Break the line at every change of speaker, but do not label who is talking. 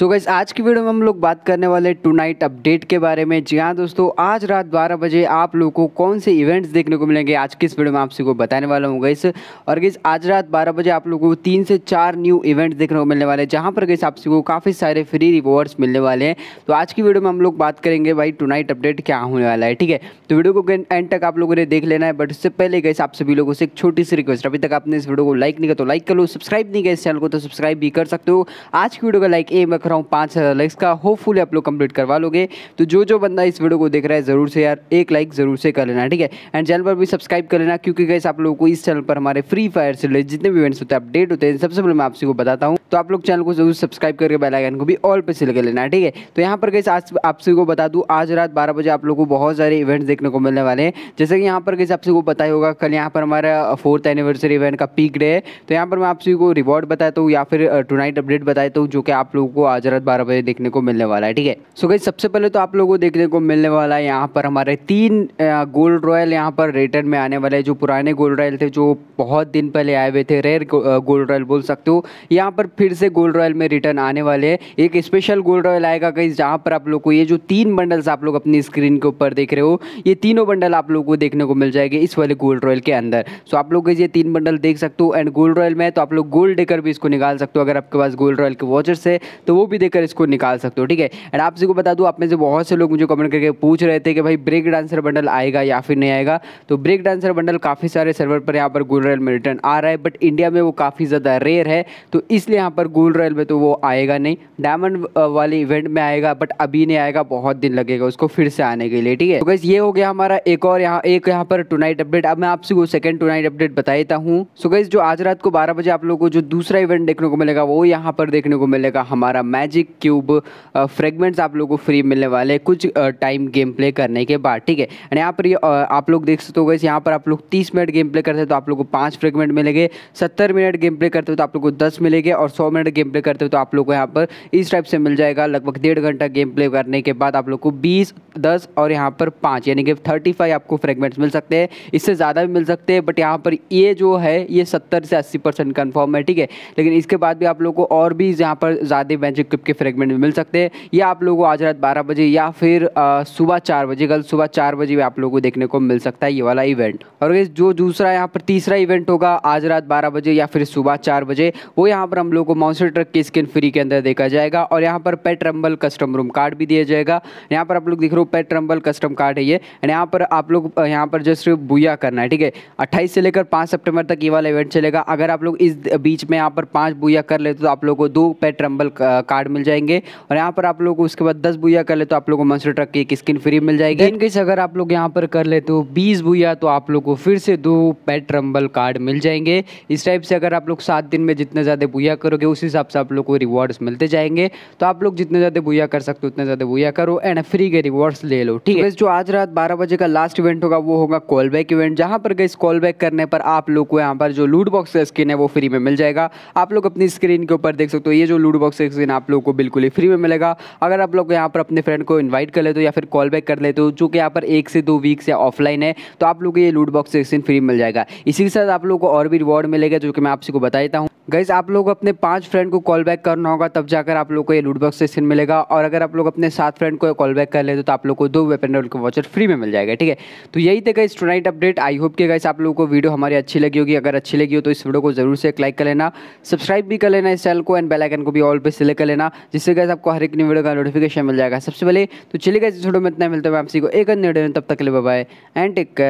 सो so gas आज की video में हम लोग बात करने वाले टू नाइट अपडेट के बारे में जी हाँ दोस्तों आज रात 12 बजे आप लोगों को कौन से इवेंट्स देखने को मिलेंगे आज की इस वीडियो में आप सभी को बताने वाला हूँ गैस और गैस आज रात 12 बजे आप लोगों को तीन से चार न्यू इवेंट्स देखने को मिलने वाले हैं जहाँ पर गैस आप सभी को काफ़ी सारे फ्री रिवॉर्ड्स मिलने वाले हैं तो आज की वीडियो में हम लोग बात करेंगे भाई टू नाइट अपडेट क्या होने वाला है ठीक है तो वीडियो को एंड तक आप लोगों ने देख लेना है बट उससे पहले गैस आप सभी लोगों से एक छोटी सी रिक्वेस्ट अभी तक आपने इस वीडियो को लाइक नहीं किया तो लाइक कर लो सब्सक्राइब नहीं किया इस चैनल को तो सब्सक्राइब भी कर सकते हो आज की वीडियो का लाइक ए रहा हूँ पाँच हज़ार लाइक्स का होपफुल आप लोग कंप्लीट करवा लोगे तो जो जो बंदा इस वीडियो को देख रहा है ज़रूर से यार एक लाइक ज़रूर से कर लेना ठीक है एंड चैनल पर भी सब्सक्राइब कर लेना क्योंकि गैस आप लोगों को इस चैनल पर हमारे फ्री फायर से रिलेटेड जितने भी इवेंट्स होते हैं अपडेट होते हैं सबसे पहले मैं आपसे को बताता हूँ तो आप लोग चैनल को जरूर सब्सक्राइब करके बेलाइकन को भी ऑल पर सिल कर लेना ठीक है तो यहाँ पर गैस आज आपसे को बता दूँ आज रात बारह बजे आप लोग को बहुत सारे इवेंट्स देखने को मिलने वाले हैं जैसे कि यहाँ पर गैस आपसे को बताया होगा कल यहाँ पर हमारा फोर्थ एनिवर्सरी इवेंट का पीक डे है तो यहाँ पर मैं आपसे को रिवॉर्ड बताता हूँ या फिर टुनाइट अपडेट बताता हूँ जो कि आप लोगों को आज रात बारह बजे देखने को मिलने वाला है ठीक है सो गई सबसे पहले तो आप लोगों को देखने को मिलने वाला है यहाँ पर हमारे तीन गोल्ड रॉयल यहाँ पर रिटर्न में आने वाले जो पुराने गोल्ड रॉयल थे जो बहुत दिन पहले आए हुए थे रेयर गोल्ड रॉयल बोल सकते हो यहाँ पर फिर से गोल्ड रॉयल में रिटर्न आने वाले हैं एक स्पेशल गोल्ड रॉयल आएगा कहीं जहाँ पर आप लोग को ये जो तीन बंडल्स आप लोग अपनी स्क्रीन के ऊपर देख रहे हो ये तीनों बंडल आप लोग को देखने को मिल जाएगी इस वाले गोल्ड रॉयल के अंदर सो आप लोग ये तीन बंडल देख सकते हो एंड गोल्ड रॉयल में तो आप लोग गोल्ड डेकर भी इसको निकाल सकते हो अगर आपके पास गोल्ड रॉयल के वॉचर्स है तो सौ भी देकर इसको निकाल सकते हो ठीक है एंड आपसे को बता दूँ आप में से बहुत से लोग मुझे कमेंट करके पूछ रहे थे कि भाई ब्रेक डांसर बंडल आएगा या फिर नहीं आएगा तो ब्रेक डांसर बंडल काफ़ी सारे सर्वर पर यहाँ पर गोल रॉयल में रिटर्न आ रहा है बट इंडिया में वो काफ़ी ज़्यादा रेयर है तो इसलिए यहाँ पर गोल रॉयल में तो वो आएगा नहीं डायमंड वाले इवेंट में आएगा बट अभी नहीं आएगा बहुत दिन लगेगा उसको फिर से आने के लिए ठीक है तो गैस ये हो गया हमारा एक और यहाँ एक यहाँ पर टुनाइट अपडेट अब मैं आपसे वो सेकंड टुनाइट अपडेट बता देता हूँ सो गैस जो आज रात को बारह बजे आप लोगों को जो दूसरा इवेंट देखने को मिलेगा वो यहाँ पर देखने को मिलेगा हमारा मैजिक क्यूब फ्रेगमेंट्स आप लोगों को फ्री मिलने वाले हैं कुछ टाइम गेम प्ले करने के बाद ठीक है एंड यहाँ पर आप लोग देख सकते हो गए यहाँ पर आप लोग तीस मिनट गेम प्ले करते हो तो आप लोग को पाँच फ्रेगमेंट मिलेंगे सत्तर मिनट गेम प्ले करते हो तो आप लोग को दस मिलेंगे और सौ मिनट गेम प्ले करते हो तो आप लोग को यहाँ पर इस टाइप से मिल जाएगा लगभग डेढ़ घंटा गेम प्ले करने के बाद आप लोग को बीस दस और यहाँ पर पाँच यानी कि थर्टी फाइव आपको फ्रेगमेंट्स मिल सकते हैं इससे ज़्यादा भी मिल सकते हैं बट यहाँ पर ये जो है ये सत्तर से अस्सी परसेंट कन्फर्म है ठीक है लेकिन इसके बाद भी आप लोग को और भी यहाँ पर ज़्यादा बेंच क्विप के फ्रेगमेंट में मिल सकते हैं या आप लोगों को आज रात बारह बजे या फिर सुबह चार बजे कल सुबह चार बजे भी आप लोगों को देखने को मिल सकता है ये वाला इवेंट और जो दूसरा यहाँ पर तीसरा इवेंट होगा आज रात बारह बजे या फिर सुबह चार बजे वो यहाँ पर हम लोग को माउंसर ट्रक की स्किन फ्री के अंदर देखा जाएगा और यहाँ पर pet rumble custom room card भी दिया जाएगा यहाँ पर आप लोग देख रहे हो पेट रंबल कस्टम कार्ड है ये एंड यहाँ पर आप लोग यहाँ पर जस्ट बुया करना है ठीक है अट्ठाईस से लेकर पाँच सेप्टेम्बर तक ये वाला इवेंट चलेगा अगर आप लोग इस बीच में यहाँ पर पाँच बुया कर लेते तो आप लोग को दो पेट रंबल कार्ड मिल जाएंगे और यहाँ पर आप लोग उसके बाद दस बुया कर ले तो आप लोग को मंसूर ट्रक की एक स्किन फ्री मिल जाएगी इनकेस अगर आप लोग यहाँ पर कर ले तो बीस बुया तो आप लोग को फिर से दो पेट रंबल कार्ड मिल जाएंगे इस टाइप से अगर आप लोग सात दिन में जितने ज़्यादा बुया करोगे उस हिसाब से आप लोग को रिवॉर्ड्स मिलते जाएंगे तो आप लोग जितने ज़्यादा बुया कर सकते हो उतने ज़्यादा बुया करो एंड फ्री के रिवॉर्ड्स ले लो ठीक तो है जो आज रात बारह बजे का लास्ट इवेंट होगा वो होगा कॉल बैक इवेंट जहाँ पर गई कॉल बैक करने पर आप लोग को यहाँ पर जो लूट बॉक्स स्क्रीन स्किन है वो फ्री में मिल जाएगा आप लोग अपनी स्क्रीन के ऊपर देख सकते हो ये जो लूट बॉक्स स्किन आप लोगों को बिल्कुल ही फ्री में मिलेगा अगर आप लोग यहाँ पर अपने फ्रेंड को इन्वाइट कर लेते हो या फिर कॉल बैक कर लेते हो चूँकि यहाँ पर एक से दो वीक से ऑफलाइन है तो आप लोग को ये लूट बॉक्स फ्री मिल जाएगा इसी के साथ आप लोग को और भी रिवॉर्ड मिलेगा जो कि मैं आपसे को बता देता हूँ गैस आप लोग अपने पाँच फ्रेंड को कॉल बैक करना होगा तब जाकर आप लोग को ये लूट बॉक्स से स्किन मिलेगा और अगर आप लोग अपने सात फ्रेंड को कॉल बैक कर लेते तो आप लोग को दो वेपन रोल का वॉचर फ्री में मिल जाएगा ठीक है तो यही थे guys tonight update I hope कि गाइस आप लोगों को वीडियो हमारी अच्छी लगी होगी अगर अच्छी लगी हो तो इस वीडियो को जरूर से एक लाइक कर लेना सब्सक्राइब भी कर लेना इस चैनल को एंड बेलाइकन को भी ऑल पर सिलेक्ट कर लेना जिससे गैस आपको हर एक न्यू वीडियो का नोटिफिकेशन मिल जाएगा सबसे पहले तो चलिए गए इस वीडियो में इतना मिलता है आपसी को एक अन्य वीडियो में तब तक ले बाय एंड टेक केयर